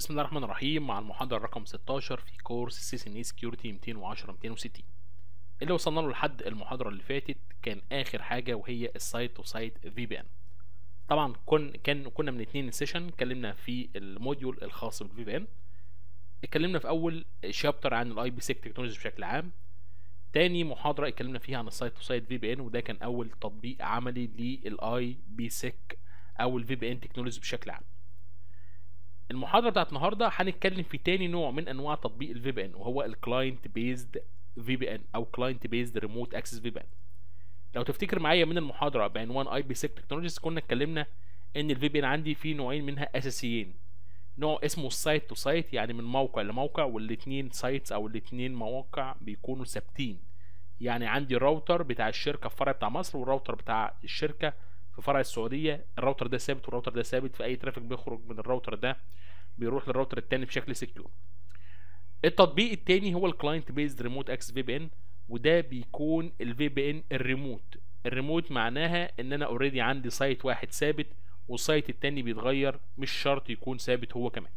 بسم الله الرحمن الرحيم مع المحاضرة رقم 16 في كورس سي سي ان اي سكيورتي 210 260 اللي وصلنا له لحد المحاضرة اللي فاتت كان آخر حاجة وهي السايت تو سايت في بي ان طبعا كن كان كنا من اتنين سيشن اتكلمنا في الموديول الخاص بالفي بي ان اتكلمنا في أول شابتر عن الاي بي سيك تكنولوجي بشكل عام تاني محاضرة اتكلمنا فيها عن السايت تو سايت في بي ان وده كان أول تطبيق عملي للاي بي سيك أو الفي بي ان تكنولوجي بشكل عام المحاضره بتاعت النهارده هنتكلم في تاني نوع من انواع تطبيق الفي بي ان وهو الكلاينت بيزد في بي ان او كلاينت بيزد ريموت اكسس في بي ان لو تفتكر معايا من المحاضره بعنوان اي بي سيك تكنولوجيز كنا اتكلمنا ان الفي بي ان عندي فيه نوعين منها اساسيين نوع اسمه سايت تو سايت يعني من موقع لموقع والاثنين سايتس او الاثنين مواقع بيكونوا ثابتين يعني عندي الراوتر بتاع الشركه في الفرع بتاع مصر والراوتر بتاع الشركه في فرع السعوديه الراوتر ده ثابت والراوتر ده ثابت فاي ترافيك بيخرج من الراوتر ده بيروح للراوتر التاني بشكل سكيور التطبيق التاني هو الكلاينت بيزد ريموت اكس في بي ان وده بيكون الفي بي ان الريموت الريموت معناها ان انا اوريدي عندي سايت واحد ثابت والسايت التاني بيتغير مش شرط يكون ثابت هو كمان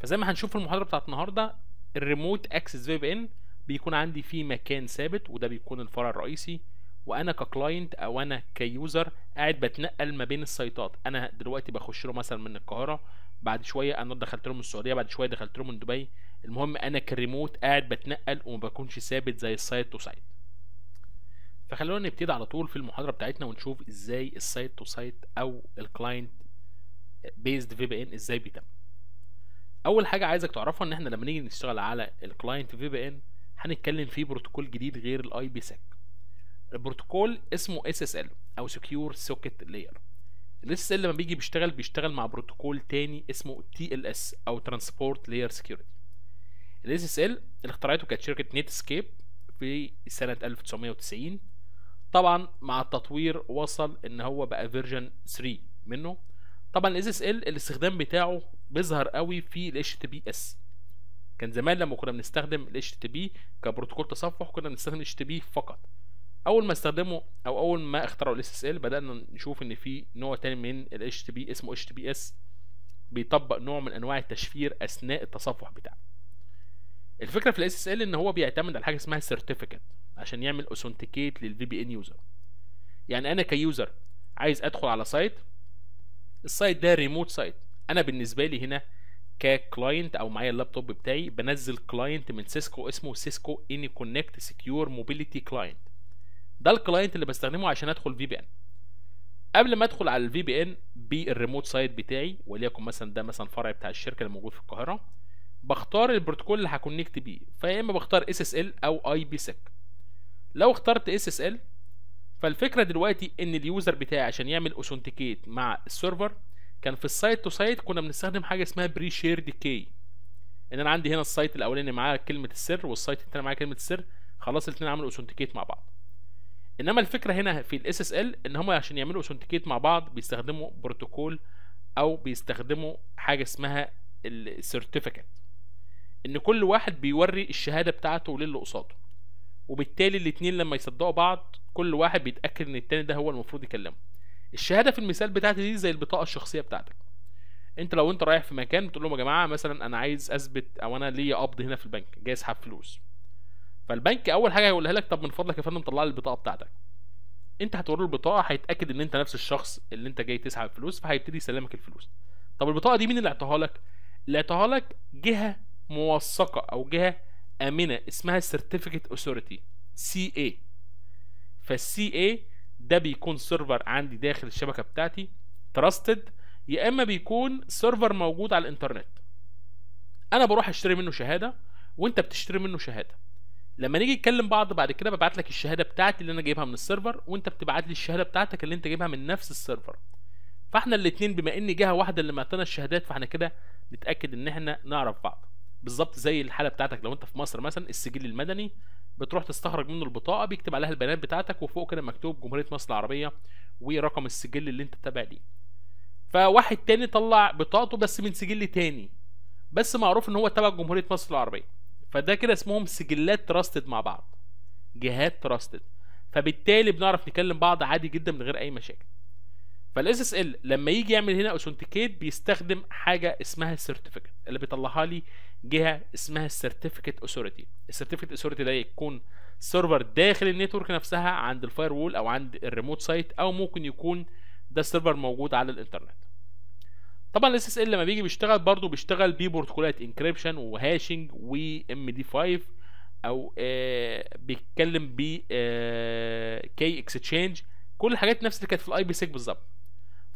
فزي ما هنشوف في المحاضره بتاعت النهارده الريموت اكسس في بي ان بيكون عندي فيه مكان ثابت وده بيكون الفرع الرئيسي وانا ككلاينت او انا كيوزر قاعد بتنقل ما بين السايتات انا دلوقتي بخش له مثلا من القاهره بعد شويه انا دخلت له من السعوديه بعد شويه دخلت له من دبي المهم انا كريموت قاعد بتنقل وما بكونش ثابت زي السايت تو سايت فخلونا نبتدي على طول في المحاضره بتاعتنا ونشوف ازاي السايت تو سايت او الكلاينت بيزد في بي ان ازاي بيتم اول حاجه عايزك تعرفها ان احنا لما نيجي نشتغل على الكلاينت في بي ان هنتكلم في بروتوكول جديد غير الاي بي سيك البروتوكول اسمه اس اس ال او سكيور سوكيت لاير الاس اس ال لما بيجي بيشتغل بيشتغل مع بروتوكول تاني اسمه تي ال اس او ترانسبورت لاير سكيورتي الاس اس ال اللي اخترعته كانت شركه نيت سكيب في سنه 1990 طبعا مع التطوير وصل ان هو بقى فيرجن 3 منه طبعا الاس اس ال الاستخدام بتاعه بيظهر قوي في الاتش تي بي اس كان زمان لما كنا بنستخدم الاتش تي بي كبروتوكول تصفح كنا بنستخدم الاتش تي بي فقط اول ما استخدموا او اول ما اخترعوا الاس اس ال بدانا نشوف ان في نوع تاني من الاتش تي بي اسمه اتش تي بي اس بيطبق نوع من انواع التشفير اثناء التصفح بتاعه الفكره في الاس اس ال ان هو بيعتمد على حاجه اسمها سيرتيفيكت عشان يعمل اوثنتيكيت للفي بي ان يوزر يعني انا كيوزر عايز ادخل على سايت السايت ده ريموت سايت انا بالنسبه لي هنا ككلاينت او معايا اللابتوب بتاعي بنزل كلاينت من سيسكو اسمه سيسكو اني كونكت سكيور موبيليتي كلاينت ده الكلاينت اللي بستخدمه عشان ادخل في بي ان قبل ما ادخل على الفي بي ان بالريموت سايت بتاعي وليكن مثلا ده مثلا فرع بتاع الشركه اللي موجود في القاهره بختار البروتوكول اللي هكونكت بيه فيا اما بختار اس اس ال او اي بي سك لو اخترت اس اس ال فالفكره دلوقتي ان اليوزر بتاعي عشان يعمل اوثنتيكيت مع السيرفر كان في السايت تو سايت كنا بنستخدم حاجه اسمها بري شيرد كي ان انا عندي هنا السايت الاولاني معاه كلمه السر والسايت الثاني معاه كلمه السر خلاص الاثنين عملوا اوثنتيكيت مع بعض انما الفكره هنا في الاس اس ال ان هم عشان يعملوا اوثنتيكيت مع بعض بيستخدموا بروتوكول او بيستخدموا حاجه اسمها السيرتيفيكت ان كل واحد بيوري الشهاده بتاعته للي قصاده وبالتالي الاتنين لما يصدقوا بعض كل واحد بيتاكد ان التاني ده هو المفروض يكلمه الشهاده في المثال بتاعتي دي زي البطاقه الشخصيه بتاعتك انت لو انت رايح في مكان بتقول لهم يا جماعه مثلا انا عايز اثبت او انا ليا قبض هنا في البنك جاي اسحب فلوس فالبنك اول حاجه هيقولها لك طب من فضلك يا فندم طلع لي البطاقه بتاعتك انت هتوري له البطاقه هيتاكد ان انت نفس الشخص اللي انت جاي تسحب فلوس فهيبتدي يسلمك الفلوس طب البطاقه دي مين اللي اعطاها لك اللي اعطاها لك جهه موثقه او جهه امنه اسمها سيرتيفيكت اوثوريتي سي اي فالسي اي ده بيكون سيرفر عندي داخل الشبكه بتاعتي تراستد يا اما بيكون سيرفر موجود على الانترنت انا بروح اشتري منه شهاده وانت بتشتري منه شهاده لما نيجي نتكلم بعض بعد كده ببعت لك الشهاده بتاعتي اللي انا جايبها من السيرفر وانت بتبعت لي الشهاده بتاعتك اللي انت جايبها من نفس السيرفر فاحنا الاثنين بما ان جهه واحده اللي معطينا الشهادات فاحنا كده نتاكد ان احنا نعرف بعض بالظبط زي الحاله بتاعتك لو انت في مصر مثلا السجل المدني بتروح تستخرج منه البطاقه بيكتب عليها البيانات بتاعتك وفوق كده مكتوب جمهوريه مصر العربيه ورقم السجل اللي انت تابع ليه فواحد تاني طلع بطاقته بس من سجل تاني بس معروف ان هو تبع جمهوريه مصر العربيه فده كده اسمهم سجلات تراستد مع بعض جهات تراستد فبالتالي بنعرف نكلم بعض عادي جدا من غير اي مشاكل فالاس اس ال لما يجي يعمل هنا اوثنتيكيت بيستخدم حاجه اسمها سيرتيفيكت اللي بيطلعها لي جهه اسمها سيرتيفيكت اوثوريتي السيرتيفيكت اوثوريتي ده يكون سيرفر داخل النتورك نفسها عند الفاير وول او عند الريموت سايت او ممكن يكون ده السيرفر موجود على الانترنت طبعا الاس اس ال لما بيجي بيشتغل برضه بيشتغل بيه بروتوكولات انكريبشن وهاشنج وام دي 5 او آه بيتكلم ب كي اكس تشينج كل الحاجات نفس اللي كانت في الاي بي سيك بالظبط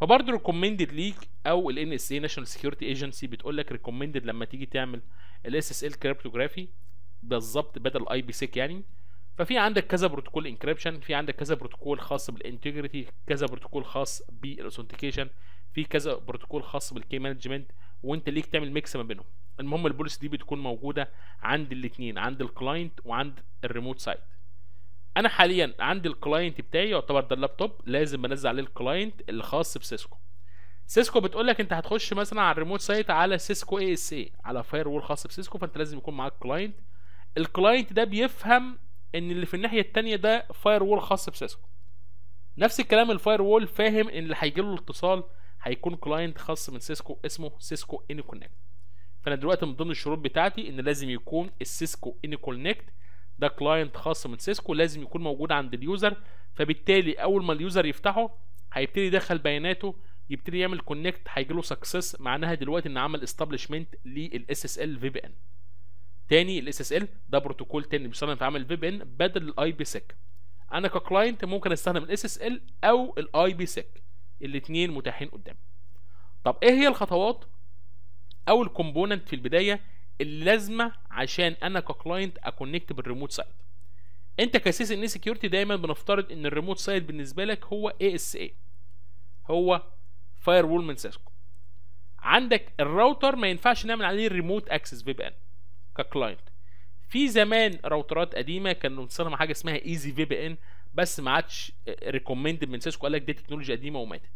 فبرضه ريكومندد ليك او الان اس اي ناشونال سكيورتي ايجنسي بتقول لك ريكومندد لما تيجي تعمل الاس اس ال كريبتوغرافي بالظبط بدل الاي بي سيك يعني ففي عندك كذا بروتوكول انكريبشن في عندك كذا بروتوكول خاص بالانتجريتي كذا بروتوكول خاص بالاوثنتيكيشن في كذا بروتوكول خاص بالكي مانجمنت وانت ليك تعمل ميكس ما بينهم المهم البوليس دي بتكون موجوده عند الاثنين عند الكلاينت وعند الريموت سايت انا حاليا عندي الكلاينت بتاعي يعتبر ده اللابتوب لازم بنزل عليه الكلاينت الخاص بسيسكو سيسكو بتقول لك انت هتخش مثلا على الريموت سايت على سيسكو اي اس اي على فاير وول خاص بسيسكو فانت لازم يكون معاك كلاينت الكلاينت ده بيفهم ان اللي في الناحيه الثانيه ده فاير وول خاص بسيسكو نفس الكلام الفاير وول فاهم ان اللي هيجي له الاتصال هيكون كلاينت خاص من سيسكو اسمه سيسكو اني كونكت فانا دلوقتي من ضمن الشروط بتاعتي ان لازم يكون السيسكو اني كونكت ده كلاينت خاص من سيسكو لازم يكون موجود عند اليوزر فبالتالي اول ما اليوزر يفتحه هيبتدي يدخل بياناته يبتدي يعمل كونكت هيجي له سكسس معناها دلوقتي ان عمل استابلشمنت للاس اس ال في بي ان تاني الاس اس ال ده بروتوكول تاني بيستخدم في عمل في بي ان بدل الاي بي سيك انا ككلاينت ممكن استخدم الاس اس ال او الاي بي سيك الاثنين متاحين قدامي طب ايه هي الخطوات او الكومبوننت في البدايه اللازمه عشان انا ككلاينت اكونكت بالريموت سايد انت كسيس ان سكيورتي دايما بنفترض ان الريموت سايد بالنسبه لك هو اي اس اي هو فاير وول من سيسكو عندك الراوتر ما ينفعش نعمل عليه ريموت اكسس في بي ان ككلاينت في زمان راوترات قديمه كانوا متصله مع حاجه اسمها ايزي في بي ان بس ما عادش ريكومندد من سيسكو قال لك دي تكنولوجيا قديمه وماتت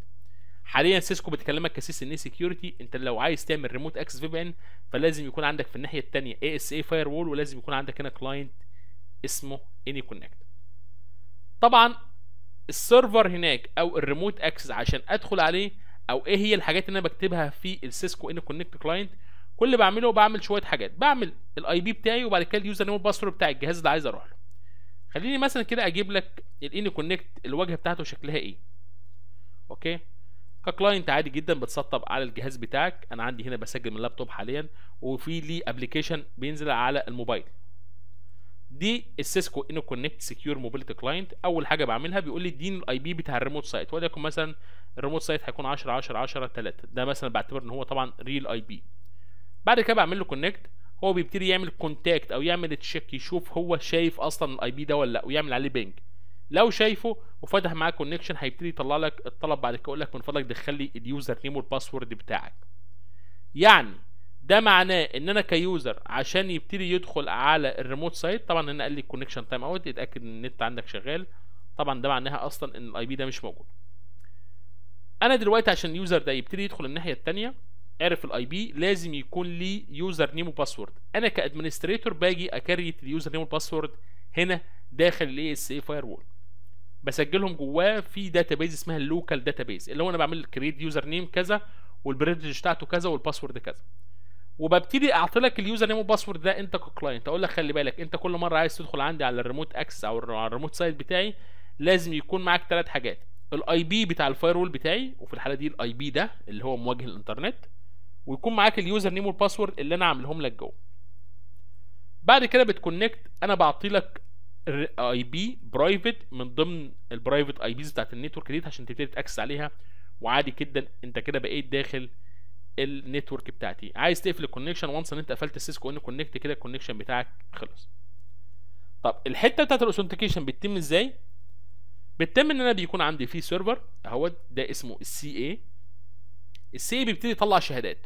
حاليا سيسكو بتكلمك كسيس ان سكيورتي انت لو عايز تعمل ريموت اكسس في بي ان فلازم يكون عندك في الناحيه الثانيه اي اس اي فاير وول ولازم يكون عندك هنا كلاينت اسمه اني كونكت طبعا السيرفر هناك او الريموت اكسس عشان ادخل عليه او ايه هي الحاجات اللي انا بكتبها في السيسكو اني كونكت كلاينت كل اللي بعمله بعمل شويه حاجات بعمل الاي بي بتاعي وبعد كده اليوزر نيم والباسورد بتاع الجهاز اللي عايز اروح له خليني مثلا كده اجيب لك الاني كونكت الواجهه بتاعته شكلها ايه اوكي ككلاينت عادي جدا بتسطب على الجهاز بتاعك انا عندي هنا بسجل من اللابتوب حاليا وفي لي ابلكيشن بينزل على الموبايل دي السيسكو انو كونكت سكيور موبيلتي كلاينت اول حاجه بعملها بيقول لي اديني الاي بي بتاع الريموت سايت وليكن مثلا الريموت سايت هيكون 10 10 10 3 ده مثلا بعتبر ان هو طبعا ريل اي بي بعد كده بعمل له كونكت هو بيبتدي يعمل كونتاكت او يعمل تشيك يشوف هو شايف اصلا الاي بي ده ولا لا ويعمل عليه بينج لو شايفه وفتح معاه كونكشن هيبتدي يطلع لك الطلب بعد كده يقول لك من فضلك دخل لي اليوزر نيم والباسورد بتاعك يعني ده معناه ان انا كيوزر عشان يبتدي يدخل على الريموت سايت طبعا انا قال لي الكونكشن تايم اوت اتاكد ان النت عندك شغال طبعا ده معناها اصلا ان الاي بي ده مش موجود انا دلوقتي عشان اليوزر ده يبتدي يدخل الناحيه الثانيه عارف الاي بي لازم يكون لي يوزر نيم وباسورد انا كادمنستريتور باجي اكريت اليوزر نيم والباسورد هنا داخل الاي اس اي فاير وول بسجلهم جواه في داتابيز اسمها اللوكال داتابيز اللي هو انا بعمل كريت يوزر نيم كذا والبريدج بتاعته كذا والباسورد كذا وببتدي اعطي لك اليوزر نيم والباسورد ده انت ككلاينت اقول لك خلي بالك انت كل مره عايز تدخل عندي على الريموت اكسس او على الريموت سايت بتاعي لازم يكون معاك ثلاث حاجات الاي بي بتاع الفاير وول بتاعي وفي الحاله دي الاي بي ده اللي هو مواجه الانترنت ويكون معاك اليوزر نيم والباسورد اللي انا عاملهم لك جوه بعد كده بتكونكت انا بعطي لك اي بي برايفت من ضمن البرايفت اي بيز بتاعت النتورك ديت عشان تبتدي تاكسس عليها وعادي جدا انت كده بقيت داخل النتورك بتاعتي عايز تقفل الكونكشن وانس ان انت قفلت السيسكو ان كونكت كده الكونكشن بتاعك خلص طب الحته بتاعت الاوثنتيكيشن بتتم ازاي بتتم ان انا بيكون عندي في سيرفر اهوت ده اسمه السي اي السي اي بيبتدي يطلع شهادات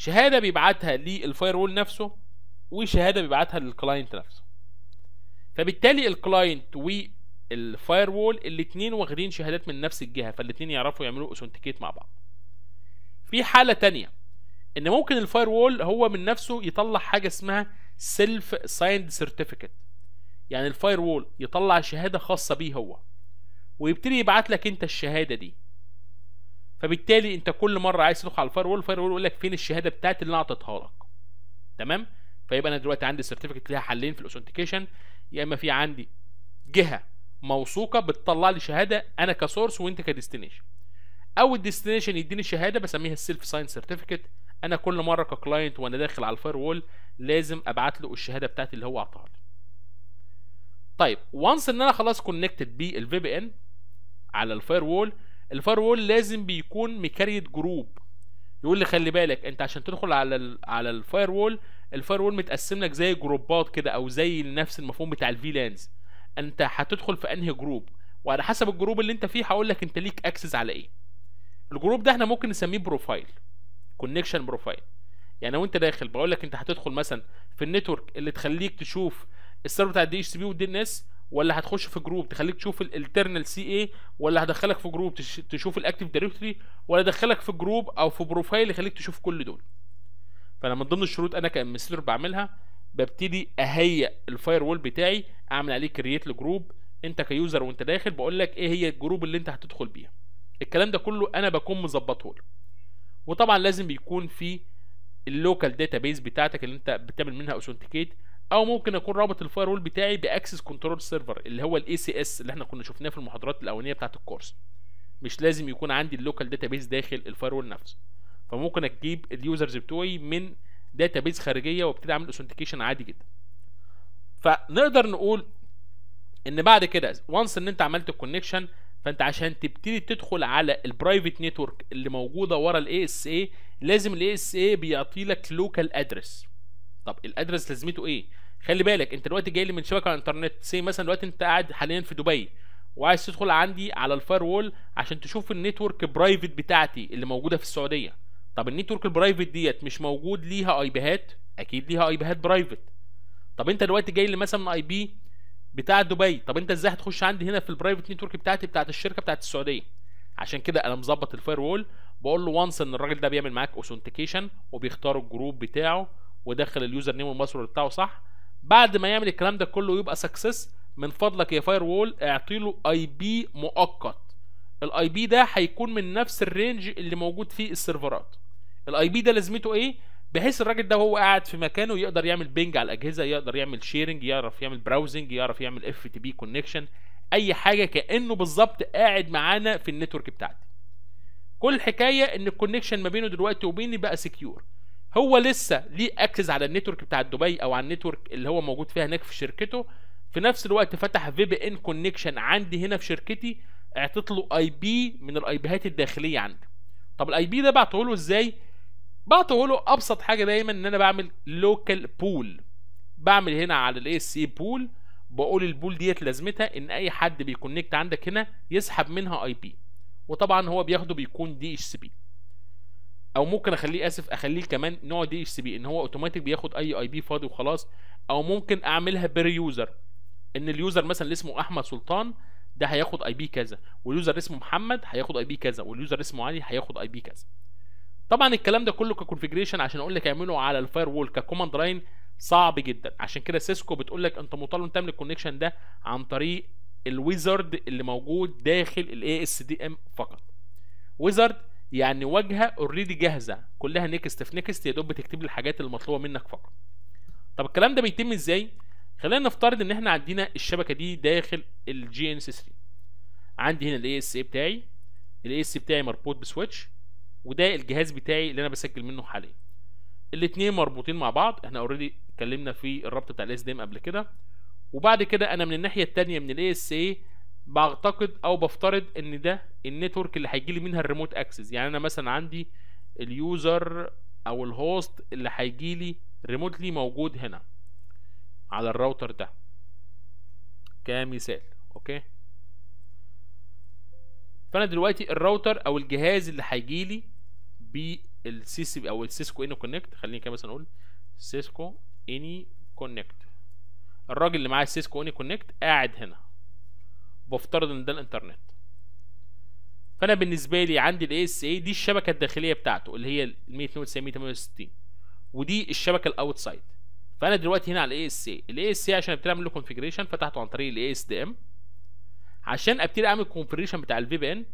شهاده بيبعتها للفاير وول نفسه وشهاده بيبعتها للكلاينت نفسه فبالتالي الكلاينت والفاير وول الاثنين واخدين شهادات من نفس الجهه فالاثنين يعرفوا يعملوا اوثنتيكيت مع بعض في حاله تانية ان ممكن الفاير وول هو من نفسه يطلع حاجه اسمها سيلف سايند سيرتيفيكت يعني الفاير وول يطلع شهاده خاصه بيه هو ويبتدي يبعت لك انت الشهاده دي فبالتالي انت كل مره عايز تدخل على الفاير وول الفاير وول يقول لك فين الشهاده بتاعتي اللي انا اعطيتها لك تمام فيبقى انا دلوقتي عندي سيرتيفيكت ليها حلين في الاوثنتيكيشن يا اما في عندي جهه موثوقه بتطلع لي شهاده انا كسورس وانت كديستنيشن او الديستنيشن يديني شهاده بسميها السيلف ساين سيرتيفيكت انا كل مره ككلاينت وانا داخل على الفاير وول لازم ابعت له الشهاده بتاعتي اللي هو اعطاها لي طيب وانس ان انا خلاص كونكتد بالفي بي ان على الفاير وول الفاير وول لازم بيكون مكريت جروب يقول لي خلي بالك انت عشان تدخل على الـ على الفاير وول الفاير وول متقسم لك زي جروبات كده او زي نفس المفهوم بتاع الفي لانز انت هتدخل في انهي جروب وعلى حسب الجروب اللي انت فيه هقول لك انت ليك اكسس على ايه الجروب ده احنا ممكن نسميه بروفايل كونكشن بروفايل يعني لو انت داخل بقول لك انت هتدخل مثلا في النتورك اللي تخليك تشوف السيرفر بتاع الدي اتش سي بي والدي ان اس ولا هتخش في جروب تخليك تشوف الالترنال سي اي ولا هدخلك في جروب تشوف الاكتف دايركتوري ولا ادخلك في جروب او في بروفايل يخليك تشوف كل دول فانا من ضمن الشروط انا كادمنستريتور بعملها ببتدي اهيئ الفاير وول بتاعي اعمل عليه كرييت لجروب انت كيوزر وانت داخل بقول لك ايه هي الجروب اللي انت هتدخل بيها الكلام ده كله انا بكون مظبطه وطبعا لازم يكون في اللوكال داتابيز بتاعتك اللي انت بتعمل منها اوثنتيكيت او ممكن اكون رابط الفاير وول بتاعي باكسس كنترول سيرفر اللي هو الاي سي اس اللي احنا كنا شفناه في المحاضرات الاولانيه بتاعه الكورس مش لازم يكون عندي اللوكال داتابيز داخل الفاير وول نفسه فممكن اجيب اليوزرز بتوعي من داتابيز خارجيه وابتدي اعمل اوثنتيكيشن عادي جدا فنقدر نقول ان بعد كده وانس ان انت عملت الكونكشن فانت عشان تبتدي تدخل على البرايفت نتورك اللي موجوده ورا الاي اس اي لازم الاي اس اي بيعطي لك لوكال ادرس طب الادرس لازمته ايه خلي بالك انت دلوقتي جاي لي من شبكه على الانترنت سي مثلا دلوقتي انت قاعد حاليا في دبي وعايز تدخل عندي على الفاير وول عشان تشوف النتورك برايفت بتاعتي اللي موجوده في السعوديه طب النتورك البرايفت ديت مش موجود ليها اي بيهات اكيد ليها اي بيهات برايفت طب انت دلوقتي جاي لي مثلا من اي بي بتاع دبي طب انت ازاي هتخش عندي هنا في البرايفت نتورك بتاعتي بتاعت الشركه بتاعت السعوديه عشان كده انا مظبط الفاير وول بقول له وانس ان الراجل ده بيعمل معاك اوثنتيكيشن وبيختار الجروب بتاعه ودخل اليوزر نيم والباسورد بتاعه صح بعد ما يعمل الكلام ده كله ويبقى سكسس من فضلك يا فاير وول اعطي له اي بي مؤقت الاي بي ده هيكون من نفس الرينج اللي موجود فيه السيرفرات الاي بي ده لازمته ايه بحيث الراجل ده وهو قاعد في مكانه يقدر يعمل بينج على الاجهزه يقدر يعمل شيرنج يعرف يعمل براوزنج يعرف يعمل اف تي بي كونكشن اي حاجه كانه بالظبط قاعد معانا في النتورك بتاعتي كل الحكايه ان الكونكشن ما بينه دلوقتي وبيني بقى سكيور هو لسه ليه اكسس على النتورك بتاع دبي او على النتورك اللي هو موجود فيها هناك في شركته في نفس الوقت فتح في بي ان كونكشن عندي هنا في شركتي اعطيت له اي بي من الاي بيهات الداخليه عندي طب الاي بي ده بعته له ازاي بعته له ابسط حاجه دايما ان انا بعمل لوكال بول بعمل هنا على الاي اس اي بول بقول البول ديت لازمتها ان اي حد بيكونكت عندك هنا يسحب منها اي بي وطبعا هو بياخده بيكون دي اتش سي بي او ممكن اخليه اسف اخليه كمان نوع دي اتش سي بي ان هو اوتوماتيك بياخد اي اي بي فاضي وخلاص او ممكن اعملها بير يوزر ان اليوزر مثلا اللي اسمه احمد سلطان ده هياخد اي بي كذا واليوزر اسمه محمد هياخد اي بي كذا واليوزر اسمه علي هياخد اي بي كذا طبعا الكلام ده كله ككونفجريشن عشان اقول لك اعمله على الفاير وول ككوماند لاين صعب جدا عشان كده سيسكو بتقول لك انت مطالب ان تعمل الكونكشن ده عن طريق الويزرد اللي موجود داخل الاي اس دي ام فقط ويزرد يعني واجهه اوريدي جاهزه كلها نيكست في نيكست يا دوب بتكتب لي الحاجات المطلوبه منك فقط طب الكلام ده بيتم ازاي خلينا نفترض ان احنا عندنا الشبكه دي داخل الجي ان سي 3 عندي هنا الاي اس اي بتاعي الاي اس بتاعي مربوط بسويتش وده الجهاز بتاعي اللي انا بسجل منه حاليا الاثنين مربوطين مع بعض احنا اوريدي اتكلمنا في الربط بتاع الاس دي ام قبل كده وبعد كده انا من الناحيه الثانيه من الاي اس اي بعتقد او بفترض ان ده النتورك اللي هيجي لي منها الريموت اكسس يعني انا مثلا عندي اليوزر او الهوست اللي هيجي لي ريموتلي موجود هنا على الراوتر ده كمثال اوكي فانا دلوقتي الراوتر او الجهاز اللي هيجي لي بالسي سي او السيسكو اني كونكت خليني كده مثلا اقول سيسكو اني كونكت الراجل اللي معاه السيسكو اني كونكت قاعد هنا بفترض ان ده الانترنت فانا بالنسبه لي عندي الاي اس اي دي الشبكه الداخليه بتاعته اللي هي 192 168 ودي الشبكه الاوتسايد فانا دلوقتي هنا على الاي اس اي الاي اس اي عشان ابتدي اعمل له كونفيجريشن فتحته عن طريق الاي اس دي ام عشان ابتدي اعمل كونفيجريشن بتاع الفي بي ان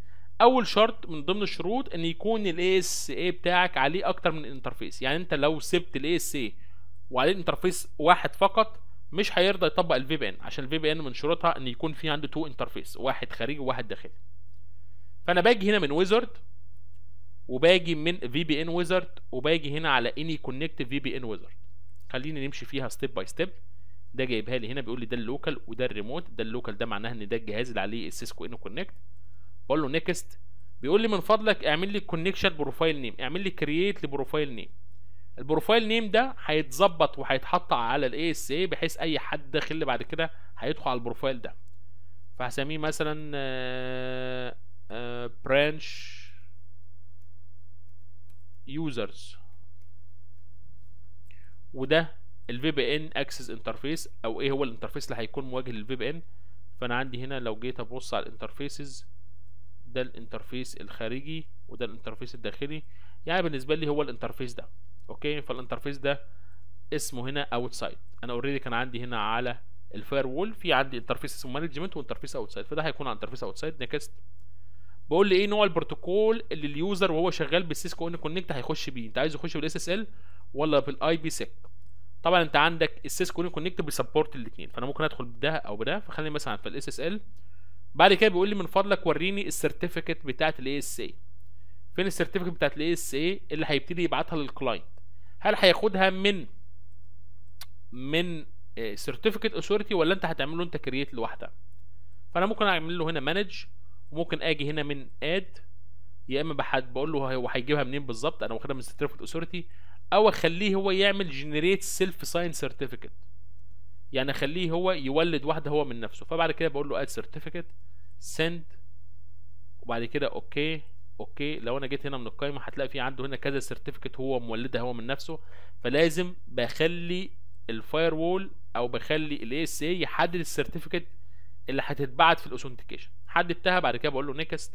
اول شرط من ضمن الشروط ان يكون الاي اس اي بتاعك عليه اكتر من انترفيس يعني انت لو سبت الاي اس اي وعليه انترفيس واحد فقط مش هيرضى يطبق الفي بي ان عشان الفي بي ان من شروطها ان يكون في عنده تو انترفيس واحد خارجي وواحد داخلي فانا باجي هنا من ويزرد وباجي من في بي ان ويزرد وباجي هنا على اني كونكت في بي ان ويزرد خليني نمشي فيها ستيب باي ستيب ده جايبها لي هنا بيقول لي ده اللوكال وده الريموت ده اللوكال ده معناه ان ده الجهاز اللي عليه السيسكو انو كونكت بقول له نيكست بيقول لي من فضلك اعمل لي كونكشن بروفايل نيم اعمل لي كرييت لبروفايل نيم البروفايل نيم ده هيتظبط وهيتحط على الاي اس اي بحيث اي حد داخل بعد كده هيدخل على البروفايل ده فهسميه مثلا برانش آه، يوزرز آه، وده الفي بي ان اكسس انترفيس او ايه هو الانترفيس اللي هيكون مواجه للفي بي ان فانا عندي هنا لو جيت ابص على الانترفيسز ده الانترفيس الخارجي وده الانترفيس الداخلي يعني بالنسبه لي هو الانترفيس ده اوكي فالانترفيس ده اسمه هنا اوتسايد انا اوريدي كان عندي هنا على الفاير وول في عندي انترفيس اسمه مانجمنت وانترفيس اوتسايد فده هيكون على انترفيس اوتسايد نكست نيكست بقول لي ايه نوع البروتوكول اللي اليوزر وهو شغال بالسيسكو ان كونكت هيخش بيه انت عايز يخش بالاس اس ال ولا بالاي بي سيك طبعا انت عندك السيسكو ان كونكت بيسبورت الاثنين فانا ممكن ادخل بده او بده فخليني مثلا في الاس اس ال بعد كده بيقول لي من فضلك وريني السيرتيفيكت بتاعت الاي اس اي فين السيرتيفيكت بتاعت الاي اس اي اللي هيبتدي يبعتها للكلاينت هل هياخدها من من سيرتيفيكت آه، اثوريتي ولا انت هتعمل له انت كرييت لوحدها فانا ممكن اعمل له هنا مانج وممكن اجي هنا من اد يا اما بقول له هو هيجيبها منين بالظبط انا واخدها من سيرتيفيكت اثوريتي او اخليه هو يعمل جنريت سيلف ساين سيرتيفيكت يعني اخليه هو يولد واحده هو من نفسه فبعد كده بقول له اد سيرتيفيكت سند وبعد كده اوكي اوكي لو انا جيت هنا من القائمه هتلاقي في عنده هنا كذا سيرتيفيكت هو مولدها هو من نفسه فلازم بخلي الفاير وول او بخلي الاي اس اي يحدد السيرتيفيكت اللي هتتبعت في الاوثنتيكيشن حددتها بعد كده بقول له نيكست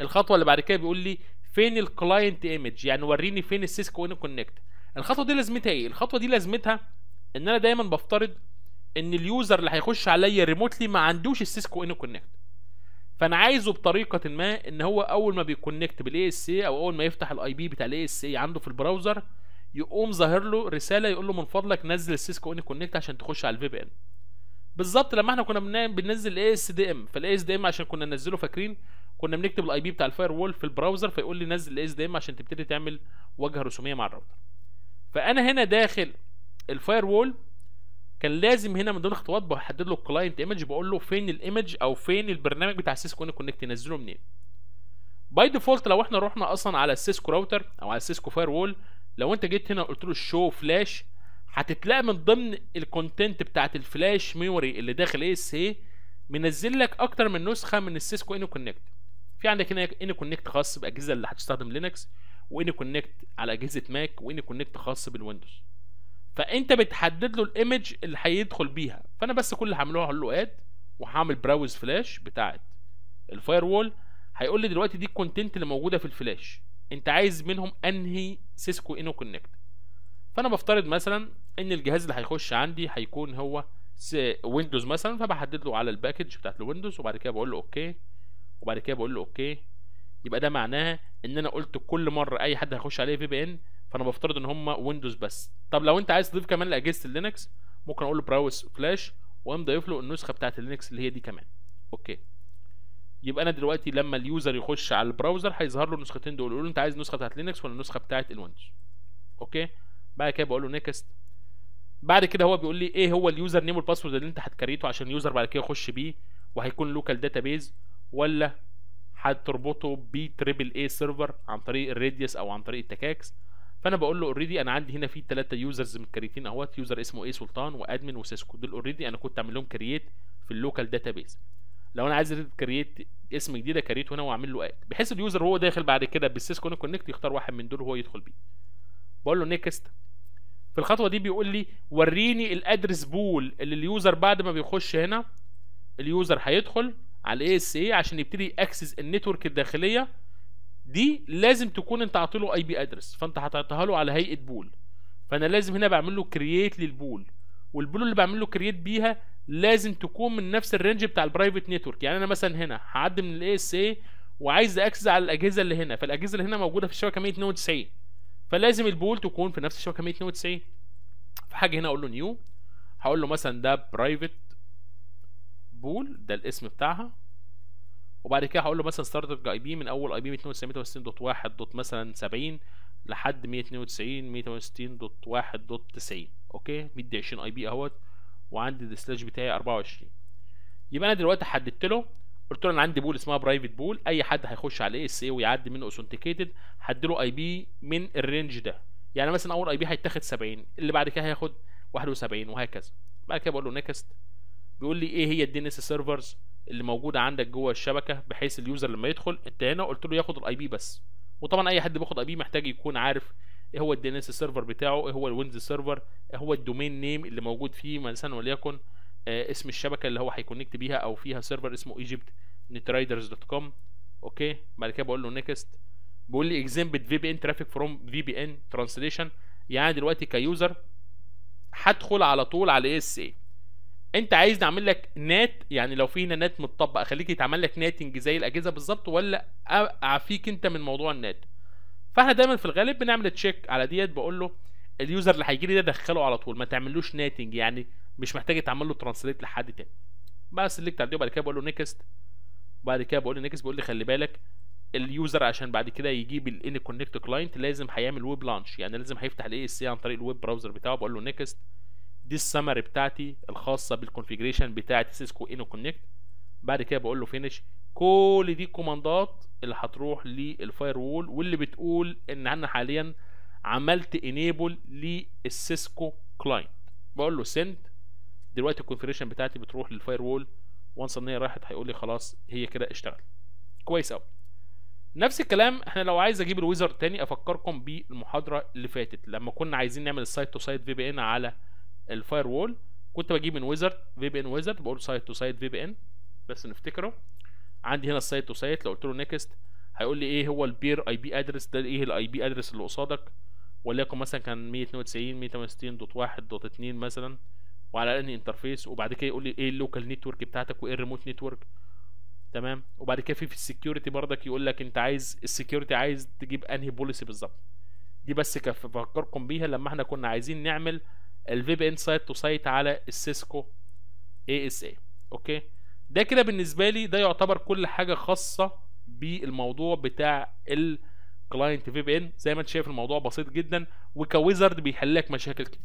الخطوه اللي بعد كده بيقول لي فين الكلاينت ايمج يعني وريني فين السيسكو وين كونكت الخطوه دي لازمتها ايه الخطوه دي لازمتها ان انا دايما بفترض ان اليوزر اللي هيخش عليا ريموتلي ما عندوش السيسكو ان كونكت فانا عايزه بطريقه ما ان هو اول ما بيكونكت بالاي اس اي او اول ما يفتح الاي بي بتاع الاي اس اي عنده في البراوزر يقوم ظاهر له رساله يقول له من فضلك نزل السيسكو اني كونكت عشان تخش على الفي بي ان بالظبط لما احنا كنا بننزل الاي اس دي ام فالاي اس دي ام عشان كنا ننزله فاكرين كنا بنكتب الاي بي بتاع الفاير وول في البراوزر فيقول لي نزل الاي اس دي ام عشان تبتدي تعمل واجهه رسوميه مع الراوتر فانا هنا داخل الفاير وول كان لازم هنا من ضمن الخطوات بحدد له الكلاينت ايمج بقول له فين الايمج او فين البرنامج بتاع سيسكو ان كونكت نزله منين باي ديفولت لو احنا رحنا اصلا على السيسكو راوتر او على السيسكو فاير وول لو انت جيت هنا قلت له شو فلاش هتتلاقي من ضمن الكونتنت بتاعت الفلاش ميموري اللي داخل اس اي منزل لك اكتر من نسخه من السيسكو ان كونكت في عندك هنا ان كونكت خاص بالاجهزه اللي هتستخدم لينكس وان كونكت على اجهزه ماك وان كونكت خاص بالويندوز فانت بتحدد له الايمج اللي هيدخل بيها فانا بس كل اللي هعمله هقول له اد وهعمل براوز فلاش بتاعت الفاير وول هيقول لي دلوقتي دي الكونتنت اللي موجوده في الفلاش انت عايز منهم انهي سيسكو انو كونكت فانا بفترض مثلا ان الجهاز اللي هيخش عندي هيكون هو ويندوز مثلا فبحدد له على الباكج بتاعت الويندوز وبعد كده بقول له اوكي وبعد كده بقول له اوكي يبقى ده معناه ان انا قلت كل مره اي حد هيخش عليه في بي ان فانا بفترض ان هم ويندوز بس طب لو انت عايز تضيف كمان لاجهزه اللينكس ممكن اقول له براوس فلاش واقوم ضايف له النسخه بتاعه اللينكس اللي هي دي كمان اوكي يبقى انا دلوقتي لما اليوزر يخش على البراوزر هيظهر له النسختين دول يقول له انت عايز نسخه بتاعه لينكس ولا النسخه بتاعه الويندوز اوكي بعد كده بقول له نيكست بعد كده هو بيقول لي ايه هو اليوزر نيم والباسورد اللي انت هتكريته عشان اليوزر بعد كده يخش بيه وهيكون لوكال داتابيز ولا هتربطه تريبل اي سيرفر عن طريق الريديوس او عن طريق التكاكس فانا بقول له اوريدي انا عندي هنا في ثلاثه يوزرز متكريتين اهوت يوزر اسمه ايه سلطان وادمن وسيسكو دول اوريدي انا كنت عامل لهم كرييت في اللوكال بيز لو انا عايز كرييت اسم جديد اكريته هنا واعمل له اد بحيث اليوزر وهو داخل بعد كده بالسيسكو كونكت يختار واحد من دول هو يدخل بيه بقول له نيكست في الخطوه دي بيقول لي وريني الادرس بول اللي اليوزر بعد ما بيخش هنا اليوزر هيدخل على الاي اس اي عشان يبتدي اكسس النتورك الداخليه دي لازم تكون انت عاطيله اي بي ادرس فانت هتعطيها له على هيئه بول فانا لازم هنا بعمل له كرييت للبول والبول اللي بعمل له كرييت بيها لازم تكون من نفس الرينج بتاع البرايفت نتورك يعني انا مثلا هنا هعدي من الاي اس اي وعايز اكسس على الاجهزه اللي هنا فالاجهزه اللي هنا موجوده في الشبكه 192 فلازم البول تكون في نفس الشبكه 192 فحاجه هنا اقول له نيو هقول له مثلا ده برايفت بول ده الاسم بتاعها وبعد كده هقول له مثلا ستارت اب اي بي من اول اي بي 268.1. مثلا 70 لحد 192 168.1.90 اوكي مدي 20 اي بي اهوت وعندي السلاش بتاعي 24 يبقى انا دلوقتي حددت له قلت له انا عندي بول اسمها برايفت بول اي حد هيخش على اس اي ويعدي منه اوثنتيكيتد له اي بي من الرينج ده يعني مثلا اول اي بي هيتاخد 70 اللي بعد كده هياخد 71 وهكذا بعد كده بقول له نيكست بيقول لي ايه هي الدي ان اس سيرفرز اللي موجوده عندك جوه الشبكه بحيث اليوزر لما يدخل انت هنا قلت له ياخد الاي بي بس وطبعا اي حد بياخد اي بي محتاج يكون عارف ايه هو الدي ان اس سيرفر بتاعه ايه هو الويندوز سيرفر ايه هو الدومين نيم اللي موجود فيه مثلا وليكن آه اسم الشبكه اللي هو هيكونكت بيها او فيها سيرفر اسمه ايجيبت نترايدرز دوت كوم اوكي بعد كده بقول له نيكست بيقول لي اكزيمبت في بي ان ترافيك فروم في بي ان ترانسليشن يعني دلوقتي كيوزر هدخل على طول على اس اي انت عايز نعمل لك نات يعني لو في هنا نات متطبق اخليك يتعمل لك ناتنج زي الاجهزه بالظبط ولا اعفيك انت من موضوع النات فاحنا دايما في الغالب بنعمل تشيك على ديت بقول له اليوزر اللي هيجي لي ده دخله على طول ما تعملوش ناتنج يعني مش محتاج يتعمل له ترانسليت لحد تاني بقى على عليه وبعد كده بقول له نيكست وبعد كده بقول له نيكست بقول لي خلي بالك اليوزر عشان بعد كده يجيب الان كونكت كلاينت لازم هيعمل ويب لانش يعني لازم هيفتح الاي اس سي عن طريق الويب براوزر بتاعه بقول له نيكست دي السمري بتاعتي الخاصه بالكونفيجريشن بتاعت سيسكو انو كونكت بعد كده بقول له فينش كل دي الكوماندات اللي هتروح للفاير وول واللي بتقول ان انا حاليا عملت انيبل للسيسكو كلاينت بقول له سنت دلوقتي الكونفيجريشن بتاعتي بتروح للفاير وول وانس ان هي راحت هيقول لي خلاص هي كده اشتغلت كويس قوي نفس الكلام احنا لو عايز اجيب الويزر تاني افكركم بالمحاضره اللي فاتت لما كنا عايزين نعمل سايت تو سايت في بي ان على الفاير وول كنت بجيب من ويزرد في بي ان ويزرد بقول سايت تو سايت في بي ان بس نفتكره عندي هنا السايت تو سايت لو قلت له نيكست هيقول لي ايه هو البير اي بي ادرس ده ايه الاي بي ادرس اللي قصادك وليكن مثلا كان 192 168.1.2 مثلا وعلى انهي انترفيس وبعد كده يقول لي ايه اللوكال نتورك بتاعتك وايه الريموت نتورك تمام وبعد كده في في السكيورتي برضك يقول لك انت عايز السكيورتي عايز تجيب انهي بوليسي بالظبط دي بس كفكركم بيها لما احنا كنا عايزين نعمل الفي بي ان سايت تو سايت على السيسكو اي اس اي اوكي ده كده بالنسبه لي ده يعتبر كل حاجه خاصه بالموضوع بتاع الكلاينت في بي ان زي ما انت شايف الموضوع بسيط جدا وكويزرد بيحل لك مشاكل كتير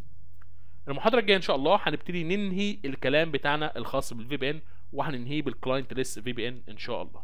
المحاضره الجايه ان شاء الله هنبتدي ننهي الكلام بتاعنا الخاص بالفي بي ان وهننهيه بالكلاينت ليس في بي ان ان شاء الله